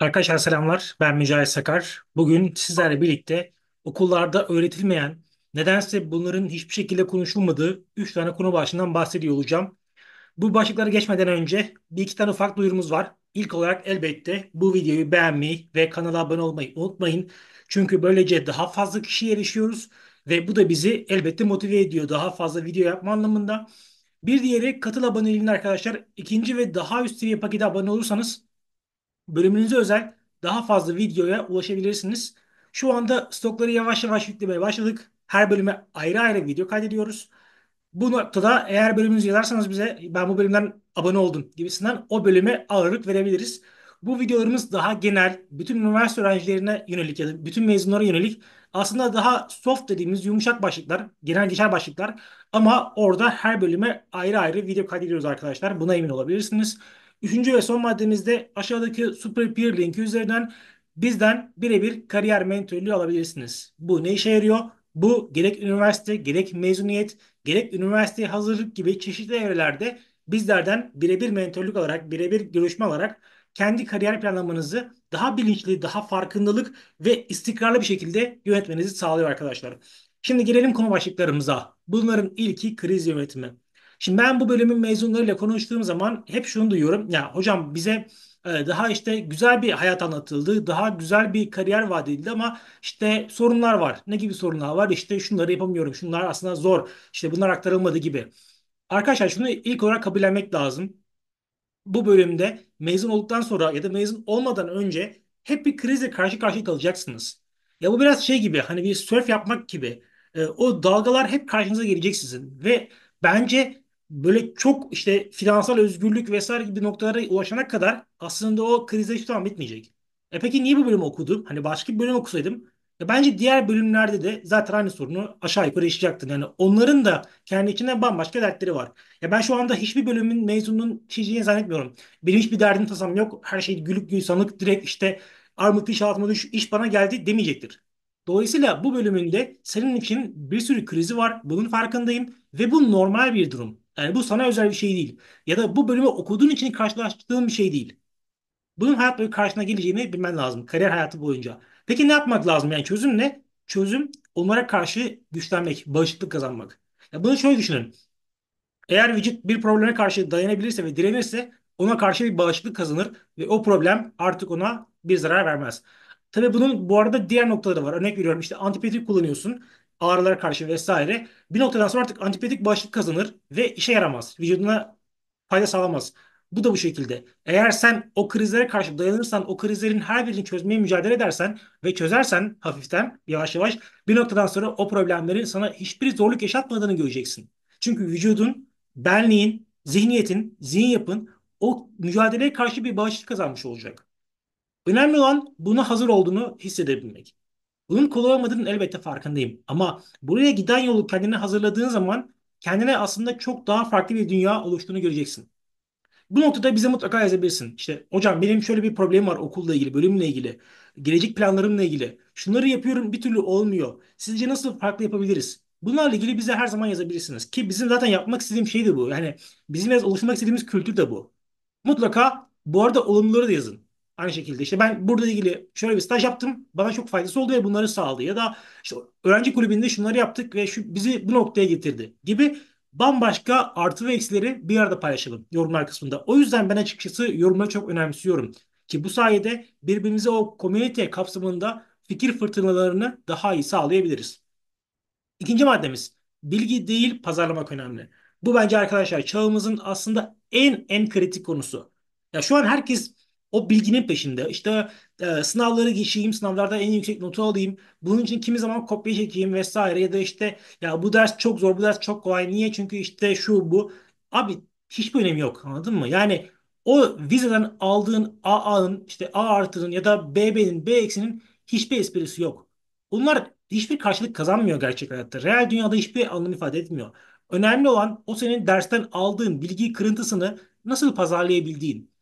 Arkadaşlar selamlar. Ben Mücahit Sakar. Bugün sizlerle birlikte okullarda öğretilmeyen, nedense bunların hiçbir şekilde konuşulmadığı 3 tane konu başlığından bahsediyor olacağım. Bu başlıklara geçmeden önce bir iki tane ufak duyurumuz var. İlk olarak elbette bu videoyu beğenmeyi ve kanala abone olmayı unutmayın. Çünkü böylece daha fazla kişi erişiyoruz ve bu da bizi elbette motive ediyor daha fazla video yapma anlamında. Bir diğeri katıl aboneliğinin arkadaşlar. ikinci ve daha üst seviye paketi abone olursanız Bölümünüze özel daha fazla videoya ulaşabilirsiniz. Şu anda stokları yavaş yavaş yüklemeye başladık. Her bölüme ayrı ayrı video kaydediyoruz. Bu noktada eğer bölümünüzü yazarsanız bize ben bu bölümden abone oldum gibisinden o bölüme ağırlık verebiliriz. Bu videolarımız daha genel, bütün üniversite öğrencilerine yönelik ya da bütün mezunlara yönelik aslında daha soft dediğimiz yumuşak başlıklar, genel geçer başlıklar ama orada her bölüme ayrı ayrı video kaydediyoruz arkadaşlar. Buna emin olabilirsiniz. Üçüncü ve son maddemizde aşağıdaki Super Peer linki üzerinden bizden birebir kariyer mentorluğu alabilirsiniz. Bu ne işe yarıyor? Bu gerek üniversite, gerek mezuniyet, gerek üniversite hazırlık gibi çeşitli evrelerde bizlerden birebir mentorluk olarak, birebir görüşme olarak kendi kariyer planlamanızı daha bilinçli, daha farkındalık ve istikrarlı bir şekilde yönetmenizi sağlıyor arkadaşlar. Şimdi gelelim konu başlıklarımıza. Bunların ilki kriz yönetimi. Şimdi ben bu bölümün mezunlarıyla konuştuğum zaman hep şunu duyuyorum. Ya hocam bize e, daha işte güzel bir hayat anlatıldı, daha güzel bir kariyer vaat edildi ama işte sorunlar var. Ne gibi sorunlar var? İşte şunları yapamıyorum, şunlar aslında zor, işte bunlar aktarılmadı gibi. Arkadaşlar şunu ilk olarak kabullenmek lazım. Bu bölümde mezun olduktan sonra ya da mezun olmadan önce hep bir krizle karşı karşıya kalacaksınız. Ya bu biraz şey gibi hani bir sörf yapmak gibi. E, o dalgalar hep karşınıza gelecek sizin ve bence böyle çok işte finansal özgürlük vesaire gibi noktalara ulaşana kadar aslında o krize hiçbir zaman bitmeyecek. E peki niye bu bölümü okudum? Hani başka bir bölüm okusaydım ya e bence diğer bölümlerde de zaten aynı sorunu aşağı yukarı yaşayacaktın. Yani onların da kendi içinde bambaşka dertleri var. Ya ben şu anda hiçbir bölümün mezunun çizeceğini zannetmiyorum. Benim hiçbir derdim tasam yok. Her şey gülük gülistanlık direkt işte armut iş altıma düş iş bana geldi demeyecektir. Dolayısıyla bu bölümünde senin için bir sürü krizi var. Bunun farkındayım ve bu normal bir durum. Yani bu sana özel bir şey değil. Ya da bu bölümü okuduğun için karşılaştığın bir şey değil. Bunun hayat boyu karşına geleceğini bilmen lazım. Kariyer hayatı boyunca. Peki ne yapmak lazım? Yani çözüm ne? Çözüm onlara karşı güçlenmek, bağışıklık kazanmak. Ya bunu şöyle düşünün. Eğer vücut bir probleme karşı dayanabilirse ve direnirse ona karşı bir bağışıklık kazanır ve o problem artık ona bir zarar vermez. Tabii bunun bu arada diğer noktaları var. Örnek veriyorum işte antibiyotik kullanıyorsun ağrılara karşı vesaire. Bir noktadan sonra artık antibiyotik bağışıklık kazanır ve işe yaramaz. Vücuduna fayda sağlamaz. Bu da bu şekilde. Eğer sen o krizlere karşı dayanırsan, o krizlerin her birini çözmeye mücadele edersen ve çözersen hafiften, yavaş yavaş bir noktadan sonra o problemlerin sana hiçbir zorluk yaşatmadığını göreceksin. Çünkü vücudun, benliğin, zihniyetin, zihin yapın o mücadeleye karşı bir bağışıklık kazanmış olacak. Önemli olan buna hazır olduğunu hissedebilmek. Uyum kullanamadığının elbette farkındayım. Ama buraya giden yolu kendine hazırladığın zaman kendine aslında çok daha farklı bir dünya oluştuğunu göreceksin. Bu noktada bize mutlaka yazabilirsin. İşte hocam benim şöyle bir problemim var okulla ilgili, bölümle ilgili, gelecek planlarımla ilgili. Şunları yapıyorum bir türlü olmuyor. Sizce nasıl farklı yapabiliriz? Bunlarla ilgili bize her zaman yazabilirsiniz. Ki bizim zaten yapmak istediğim şey de bu. Yani bizim biraz oluşturmak istediğimiz kültür de bu. Mutlaka bu arada olumluları da yazın. Aynı şekilde işte ben burada ilgili şöyle bir staj yaptım. Bana çok faydası oldu ve bunları sağladı. Ya da işte öğrenci kulübünde şunları yaptık ve şu bizi bu noktaya getirdi gibi bambaşka artı ve eksileri bir arada paylaşalım yorumlar kısmında. O yüzden ben açıkçası yorumları çok önemsiyorum. Ki bu sayede birbirimize o komünite kapsamında fikir fırtınalarını daha iyi sağlayabiliriz. İkinci maddemiz bilgi değil pazarlamak önemli. Bu bence arkadaşlar çağımızın aslında en en kritik konusu. Ya şu an herkes o bilginin peşinde. İşte e, sınavları geçeyim, sınavlarda en yüksek notu alayım. Bunun için kimi zaman kopya çekeyim vesaire ya da işte ya bu ders çok zor, bu ders çok kolay. Niye? Çünkü işte şu bu. Abi hiçbir önemi yok anladın mı? Yani o vizeden aldığın AA'nın işte A artının ya da BB'nin B eksinin hiçbir esprisi yok. Bunlar hiçbir karşılık kazanmıyor gerçek hayatta. Real dünyada hiçbir anlam ifade etmiyor. Önemli olan o senin dersten aldığın bilgi kırıntısını nasıl pazarlayabildiğin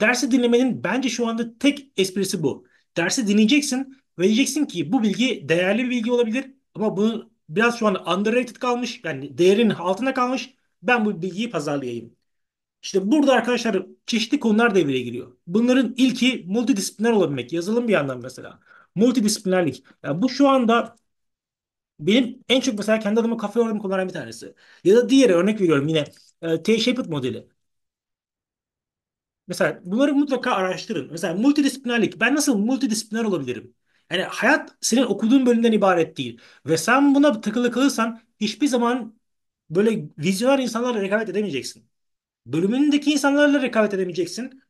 dersi dinlemenin bence şu anda tek esprisi bu. Dersi dinleyeceksin ve diyeceksin ki bu bilgi değerli bir bilgi olabilir ama bunu biraz şu anda underrated kalmış. Yani değerin altında kalmış. Ben bu bilgiyi pazarlayayım. İşte burada arkadaşlar çeşitli konular devreye giriyor. Bunların ilki multidisipliner olabilmek. Yazılım bir yandan mesela. Multidisiplinerlik. Yani bu şu anda benim en çok mesela kendi adıma kafa yorduğum konulardan bir tanesi. Ya da diğeri örnek veriyorum yine e, T-shaped modeli. Mesela bunları mutlaka araştırın. Mesela multidisiplinerlik. Ben nasıl multidisipliner olabilirim? Yani hayat senin okuduğun bölümden ibaret değil. Ve sen buna takılı kalırsan hiçbir zaman böyle vizyoner insanlarla rekabet edemeyeceksin. Bölümündeki insanlarla rekabet edemeyeceksin.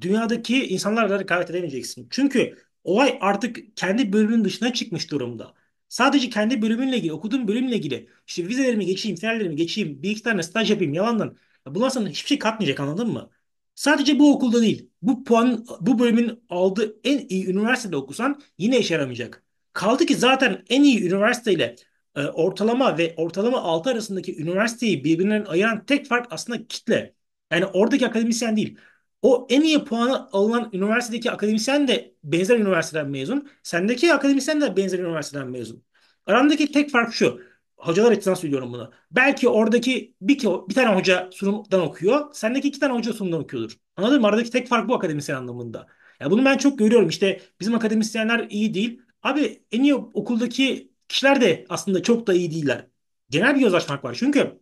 Dünyadaki insanlarla rekabet edemeyeceksin. Çünkü olay artık kendi bölümünün dışına çıkmış durumda. Sadece kendi bölümünle ilgili, okuduğun bölümle ilgili işte vizelerimi geçeyim, finallerimi geçeyim, bir iki tane staj yapayım yalandan. Ya bunlar sana hiçbir şey katmayacak anladın mı? Sadece bu okulda değil, bu puan, bu bölümün aldığı en iyi üniversitede okusan yine işe yaramayacak. Kaldı ki zaten en iyi üniversiteyle e, ortalama ve ortalama altı arasındaki üniversiteyi birbirinden ayıran tek fark aslında kitle. Yani oradaki akademisyen değil. O en iyi puanı alınan üniversitedeki akademisyen de benzer üniversiteden mezun. Sendeki akademisyen de benzer üniversiteden mezun. Arandaki tek fark şu hocalar açısından söylüyorum bunu. Belki oradaki bir, bir tane hoca sunumdan okuyor. Sendeki iki tane hoca sunumdan okuyordur. Anladın mı? Aradaki tek fark bu akademisyen anlamında. Ya bunu ben çok görüyorum. İşte bizim akademisyenler iyi değil. Abi en iyi okuldaki kişiler de aslında çok da iyi değiller. Genel bir yozlaşmak var. Çünkü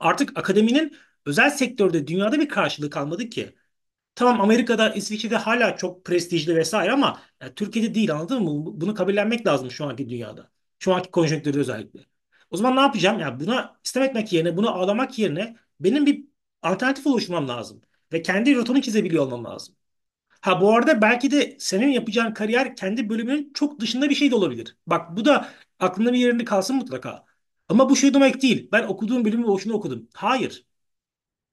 artık akademinin özel sektörde dünyada bir karşılığı kalmadı ki. Tamam Amerika'da, İsviçre'de hala çok prestijli vesaire ama yani Türkiye'de değil anladın mı? Bunu kabullenmek lazım şu anki dünyada. Şu anki konjonktürde özellikle. O zaman ne yapacağım? Yani buna sistem etmek yerine, buna ağlamak yerine benim bir alternatif oluşturmam lazım. Ve kendi rotamı çizebiliyor olmam lazım. Ha bu arada belki de senin yapacağın kariyer kendi bölümünün çok dışında bir şey de olabilir. Bak bu da aklında bir yerinde kalsın mutlaka. Ama bu şey demek değil. Ben okuduğum bölümü boşuna okudum. Hayır.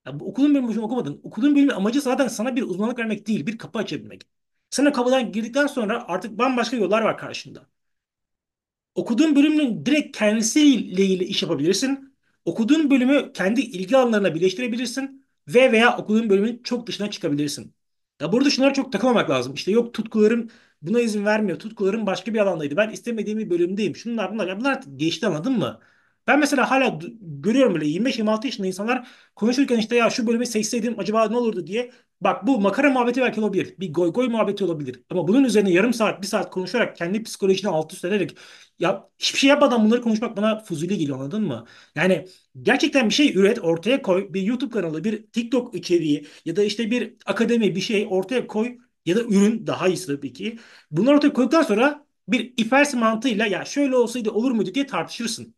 Ya, bu okuduğun bölümü boşuna okumadın. Okuduğum bölümün amacı zaten sana bir uzmanlık vermek değil. Bir kapı açabilmek. Sana kapıdan girdikten sonra artık bambaşka yollar var karşında. Okuduğun bölümün direkt kendisiyle ilgili iş yapabilirsin. Okuduğun bölümü kendi ilgi alanlarına birleştirebilirsin ve veya okuduğun bölümün çok dışına çıkabilirsin. Ya burada şunlara çok takılmamak lazım. İşte yok tutkularım buna izin vermiyor. Tutkularım başka bir alandaydı. Ben istemediğim bir bölümdeyim. Şunlar bunlar. Ya bunlar artık geçti anladın mı? Ben mesela hala görüyorum böyle 25-26 yaşında insanlar konuşurken işte ya şu bölümü seçseydim acaba ne olurdu diye Bak bu makara muhabbeti belki olabilir. Bir goy goy muhabbeti olabilir. Ama bunun üzerine yarım saat, bir saat konuşarak kendi psikolojini alt üst ederek ya hiçbir şey yapmadan bunları konuşmak bana fuzuli geliyor anladın mı? Yani gerçekten bir şey üret, ortaya koy. Bir YouTube kanalı, bir TikTok içeriği ya da işte bir akademi bir şey ortaya koy ya da ürün daha iyisi tabii ki. Bunları ortaya koyduktan sonra bir ifers mantığıyla ya şöyle olsaydı olur muydu diye tartışırsın.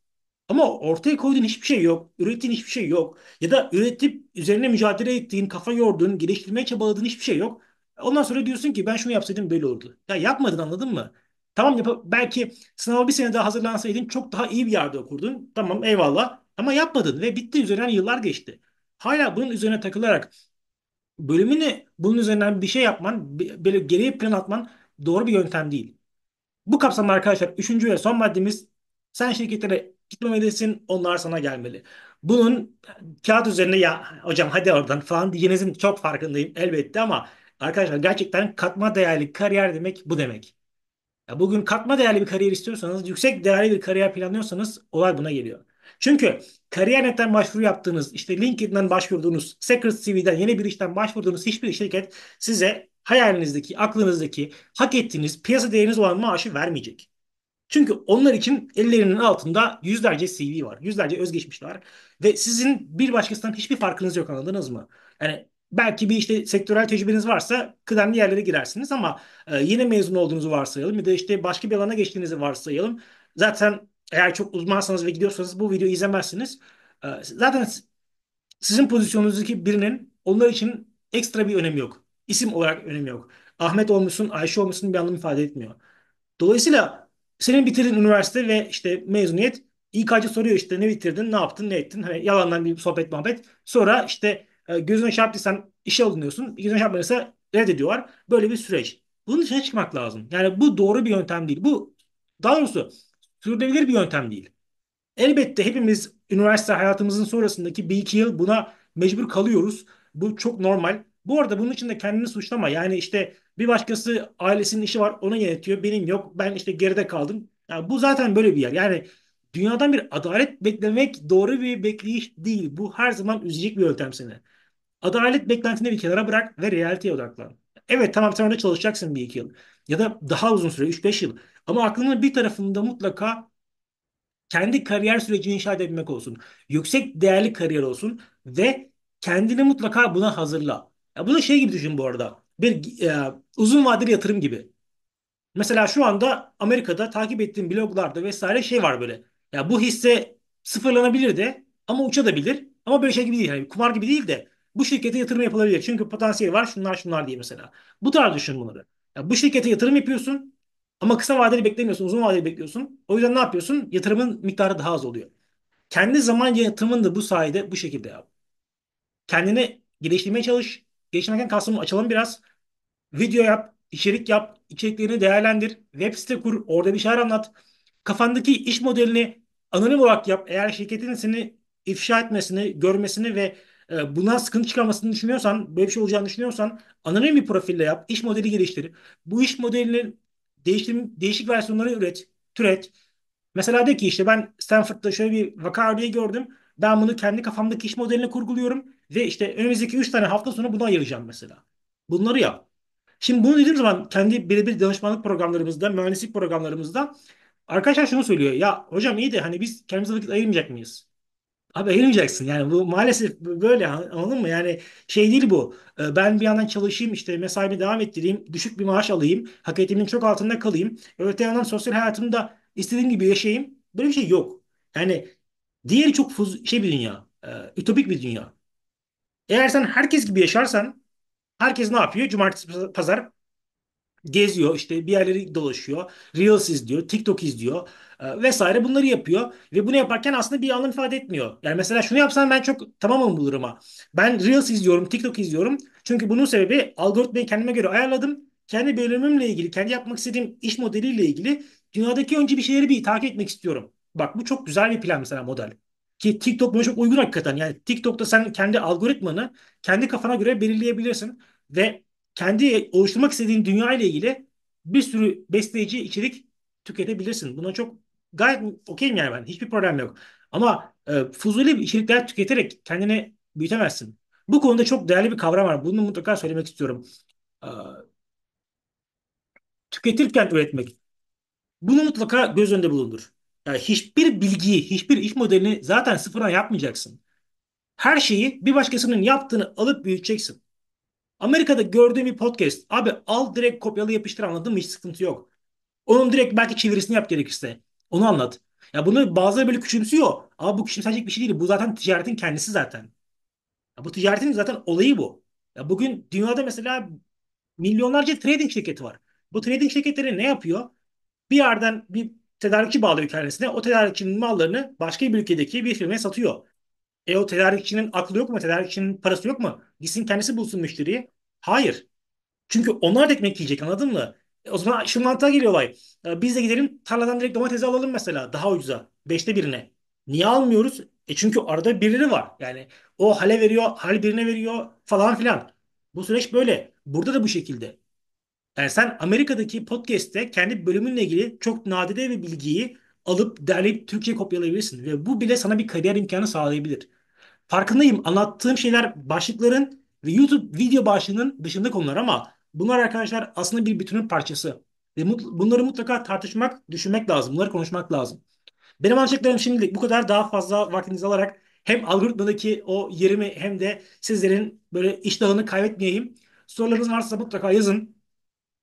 Ama ortaya koyduğun hiçbir şey yok. Ürettiğin hiçbir şey yok. Ya da üretip üzerine mücadele ettiğin, kafa yorduğun, geliştirmeye çabaladığın hiçbir şey yok. Ondan sonra diyorsun ki ben şunu yapsaydım böyle olurdu. Ya yapmadın anladın mı? Tamam yap belki sınava bir sene daha hazırlansaydın çok daha iyi bir yerde okurdun. Tamam eyvallah. Ama yapmadın ve bitti üzerinden yıllar geçti. Hala bunun üzerine takılarak bölümünü bunun üzerinden bir şey yapman, böyle geriye plan atman doğru bir yöntem değil. Bu kapsamda arkadaşlar üçüncü ve son maddemiz sen şirketlere gitmemelisin. Onlar sana gelmeli. Bunun kağıt üzerinde ya hocam hadi oradan falan diyenizin çok farkındayım elbette ama arkadaşlar gerçekten katma değerli kariyer demek bu demek. Ya bugün katma değerli bir kariyer istiyorsanız, yüksek değerli bir kariyer planlıyorsanız olay buna geliyor. Çünkü kariyer.net'ten başvuru yaptığınız, işte LinkedIn'den başvurduğunuz, Secret CV'den yeni bir işten başvurduğunuz hiçbir şirket size hayalinizdeki, aklınızdaki, hak ettiğiniz, piyasa değeriniz olan maaşı vermeyecek. Çünkü onlar için ellerinin altında yüzlerce CV var. Yüzlerce özgeçmiş var. Ve sizin bir başkasından hiçbir farkınız yok anladınız mı? Yani belki bir işte sektörel tecrübeniz varsa kıdemli yerlere girersiniz ama e, yeni mezun olduğunuzu varsayalım ya da işte başka bir alana geçtiğinizi varsayalım. Zaten eğer çok uzmansanız ve gidiyorsanız bu videoyu izlemezsiniz. E, zaten sizin pozisyonunuzdaki birinin onlar için ekstra bir önemi yok. İsim olarak önemi yok. Ahmet olmuşsun, Ayşe olmuşsun bir anlam ifade etmiyor. Dolayısıyla senin bitirdin üniversite ve işte mezuniyet İK'cı soruyor işte ne bitirdin, ne yaptın, ne ettin. Hani yalandan bir sohbet muhabbet. Sonra işte e, gözüne çarptıysan şey işe alınıyorsun. Gözüne çarpmadıysa şey reddediyorlar. Böyle bir süreç. Bunun dışına çıkmak lazım. Yani bu doğru bir yöntem değil. Bu daha doğrusu sürdürülebilir bir yöntem değil. Elbette hepimiz üniversite hayatımızın sonrasındaki bir iki yıl buna mecbur kalıyoruz. Bu çok normal. Bu arada bunun için de kendini suçlama. Yani işte bir başkası ailesinin işi var onu yönetiyor. Benim yok ben işte geride kaldım. Yani bu zaten böyle bir yer. Yani dünyadan bir adalet beklemek doğru bir bekleyiş değil. Bu her zaman üzecek bir yöntem seni. Adalet beklentini bir kenara bırak ve realiteye odaklan. Evet tamam sen orada çalışacaksın bir iki yıl. Ya da daha uzun süre 3-5 yıl. Ama aklının bir tarafında mutlaka kendi kariyer sürecini inşa edebilmek olsun. Yüksek değerli kariyer olsun ve kendini mutlaka buna hazırla. Ya bu şey gibi düşün bu arada. Bir e, uzun vadeli yatırım gibi. Mesela şu anda Amerika'da takip ettiğim bloglarda vesaire şey var böyle. Ya bu hisse sıfırlanabilir de ama uçabilir. Ama böyle şey gibi değil. Yani kumar gibi değil de bu şirkete yatırım yapılabilir. Çünkü potansiyel var şunlar şunlar diye mesela. Bu tarz düşün bunları. Ya bu şirkete yatırım yapıyorsun ama kısa vadeli beklemiyorsun, uzun vadeli bekliyorsun. O yüzden ne yapıyorsun? Yatırımın miktarı daha az oluyor. Kendi zaman yatırımın da bu sayede bu şekilde yap. Kendini geliştirmeye çalış. Geçmekten kastım açalım biraz. Video yap, içerik yap, içeriklerini değerlendir, web site kur, orada bir şeyler anlat. Kafandaki iş modelini anonim olarak yap. Eğer şirketin seni ifşa etmesini, görmesini ve e, buna sıkıntı çıkarmasını düşünüyorsan, böyle bir şey olacağını düşünüyorsan anonim bir profille yap, iş modeli geliştir. Bu iş modelini değişim, değişik versiyonları üret, türet. Mesela de ki işte ben Stanford'da şöyle bir vaka örneği gördüm. Ben bunu kendi kafamdaki iş modeline kurguluyorum ve işte önümüzdeki 3 tane hafta sonra bunu ayıracağım mesela. Bunları yap. Şimdi bunu dediğim zaman kendi birebir danışmanlık programlarımızda, mühendislik programlarımızda arkadaşlar şunu söylüyor. Ya hocam iyi de hani biz kendimize vakit ayırmayacak mıyız? Abi ayırmayacaksın yani bu maalesef böyle anladın mı? Yani şey değil bu. Ee, ben bir yandan çalışayım işte mesaimi devam ettireyim. Düşük bir maaş alayım. Hak ettiğimin çok altında kalayım. Öte yandan sosyal hayatımda istediğim gibi yaşayayım. Böyle bir şey yok. Yani Diğeri çok fuz şey bir dünya. E, ütopik bir dünya. Eğer sen herkes gibi yaşarsan herkes ne yapıyor? Cumartesi pazar geziyor işte bir yerleri dolaşıyor. Reels izliyor, TikTok izliyor e, vesaire bunları yapıyor ve bunu yaparken aslında bir anlam ifade etmiyor. Yani mesela şunu yapsam ben çok tamamım bulurum ha. Ben Reels izliyorum, TikTok izliyorum. Çünkü bunun sebebi algoritmayı kendime göre ayarladım. Kendi bölümümle ilgili, kendi yapmak istediğim iş modeliyle ilgili dünyadaki önce bir şeyleri bir takip etmek istiyorum. Bak bu çok güzel bir plan mesela model. Ki TikTok buna çok uygun hakikaten. Yani TikTok'ta sen kendi algoritmanı kendi kafana göre belirleyebilirsin ve kendi oluşturmak istediğin dünya ile ilgili bir sürü besleyici içerik tüketebilirsin. Buna çok gayet okeyim yani ben. Hiçbir problem yok. Ama e, fuzuli içerikler tüketerek kendini büyütemezsin. Bu konuda çok değerli bir kavram var. Bunu mutlaka söylemek istiyorum. E, tüketirken üretmek. Bunu mutlaka göz önünde bulundur. Yani hiçbir bilgiyi, hiçbir iş modelini zaten sıfırdan yapmayacaksın. Her şeyi bir başkasının yaptığını alıp büyüteceksin. Amerika'da gördüğüm bir podcast. Abi al direkt kopyala yapıştır anladın mı? Hiç sıkıntı yok. Onun direkt belki çevirisini yap gerekirse. Onu anlat. Ya bunu bazıları böyle küçümsüyor. Ama bu küçümsenecek bir şey değil. Bu zaten ticaretin kendisi zaten. Ya bu ticaretin zaten olayı bu. Ya bugün dünyada mesela milyonlarca trading şirketi var. Bu trading şirketleri ne yapıyor? Bir yerden bir tedarikçi bağlı bir tanesine o tedarikçinin mallarını başka bir ülkedeki bir firmaya satıyor. E o tedarikçinin aklı yok mu? Tedarikçinin parası yok mu? Gitsin kendisi bulsun müşteriyi. Hayır. Çünkü onlar da ekmek yiyecek anladın mı? E, o zaman şu mantığa geliyor olay. E, biz de gidelim tarladan direkt domatesi alalım mesela daha ucuza. Beşte birine. Niye almıyoruz? E çünkü arada birileri var. Yani o hale veriyor, hal birine veriyor falan filan. Bu süreç böyle. Burada da bu şekilde. Yani ee, sen Amerika'daki podcast'te kendi bölümünle ilgili çok nadide bir bilgiyi alıp derleyip Türkçe kopyalayabilirsin. Ve bu bile sana bir kariyer imkanı sağlayabilir. Farkındayım anlattığım şeyler başlıkların ve YouTube video başlığının dışında konular ama bunlar arkadaşlar aslında bir bütünün parçası. Ve bunları mutlaka tartışmak, düşünmek lazım. Bunları konuşmak lazım. Benim anlatacaklarım şimdilik bu kadar daha fazla vaktinizi alarak hem algoritmadaki o yerimi hem de sizlerin böyle iştahını kaybetmeyeyim. Sorularınız varsa mutlaka yazın.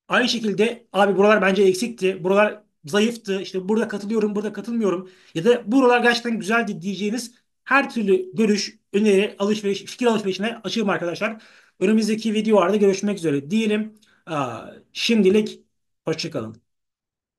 Aynı şekilde abi buralar bence eksikti, buralar zayıftı, İşte burada katılıyorum, burada katılmıyorum ya da buralar gerçekten güzeldi diyeceğiniz her türlü görüş, öneri, alışveriş, fikir alışverişine açığım arkadaşlar. Önümüzdeki videolarda görüşmek üzere diyelim. Şimdilik hoşçakalın.